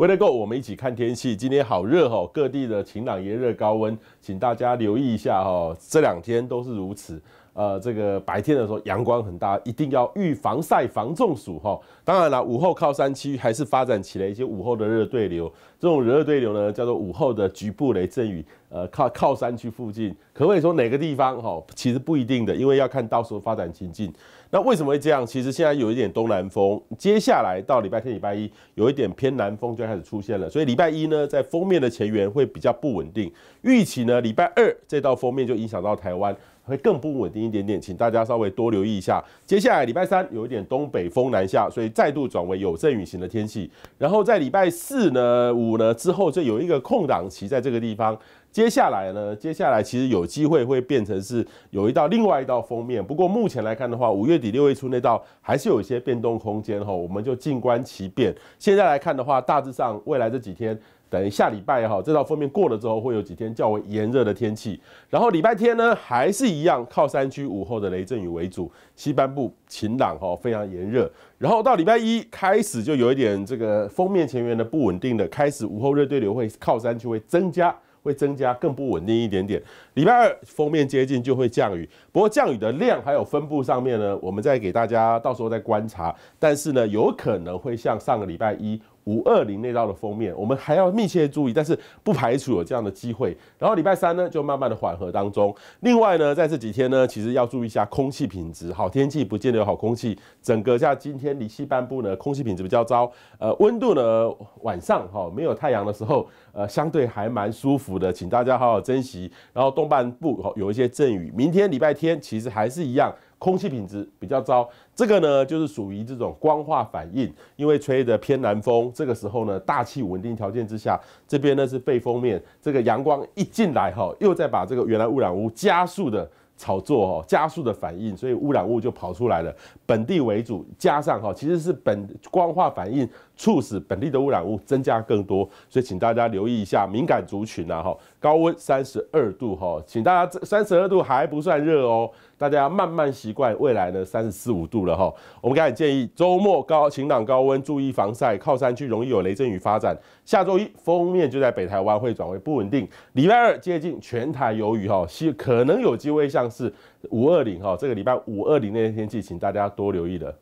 w e a 我们一起看天气。今天好热哦，各地的晴朗、炎热、高温，请大家留意一下哦。这两天都是如此。呃，这个白天的时候阳光很大，一定要预防晒、防中暑哈。当然了，午后靠山区还是发展起来一些午后的热对流。这种热对流呢，叫做午后的局部雷阵雨。呃，靠靠山区附近，可以说哪个地方哈？其实不一定的，因为要看到时候发展情境。那为什么会这样？其实现在有一点东南风，接下来到礼拜天、礼拜一，有一点偏南风就开始出现了。所以礼拜一呢，在封面的前缘会比较不稳定。预期呢，礼拜二这道封面就影响到台湾。会更不稳定一点点，请大家稍微多留意一下。接下来礼拜三有一点东北风南下，所以再度转为有阵雨型的天气。然后在礼拜四呢、五呢之后，就有一个空档期在这个地方。接下来呢？接下来其实有机会会变成是有一道另外一道封面。不过目前来看的话，五月底六月初那道还是有一些变动空间哈。我们就静观其变。现在来看的话，大致上未来这几天，等于下礼拜哈，这道封面过了之后，会有几天较为炎热的天气。然后礼拜天呢，还是一样靠山区午后的雷阵雨为主，西半部晴朗哈，非常炎热。然后到礼拜一开始就有一点这个封面前缘的不稳定的开始，午后热对流会靠山区会增加。会增加更不稳定一点点。礼拜二封面接近就会降雨，不过降雨的量还有分布上面呢，我们再给大家到时候再观察。但是呢，有可能会像上个礼拜一。五二零那道的封面，我们还要密切注意，但是不排除有这样的机会。然后礼拜三呢，就慢慢的缓和当中。另外呢，在这几天呢，其实要注意一下空气品质。好天气不见得有好空气。整个像今天离西半部呢，空气品质比较糟。呃，温度呢，晚上哈没有太阳的时候，呃，相对还蛮舒服的，请大家好好珍惜。然后东半部有一些阵雨，明天礼拜天其实还是一样。空气品质比较糟，这个呢就是属于这种光化反应，因为吹的偏南风，这个时候呢大气稳定条件之下，这边呢是背风面，这个阳光一进来哈，又再把这个原来污染物加速的炒作哦，加速的反应，所以污染物就跑出来了，本地为主，加上哈，其实是本光化反应。促使本地的污染物增加更多，所以请大家留意一下敏感族群啊哈。高温三十二度哈，请大家三十二度还不算热哦，大家慢慢习惯。未来呢三十四五度了哈，我们开始建议周末高晴朗高温，注意防晒。靠山区容易有雷阵雨发展。下周一封面就在北台湾会转为不稳定，礼拜二接近全台有雨哈，可能有机会像是五二零哈，这个礼拜五二零那天天气，请大家多留意了。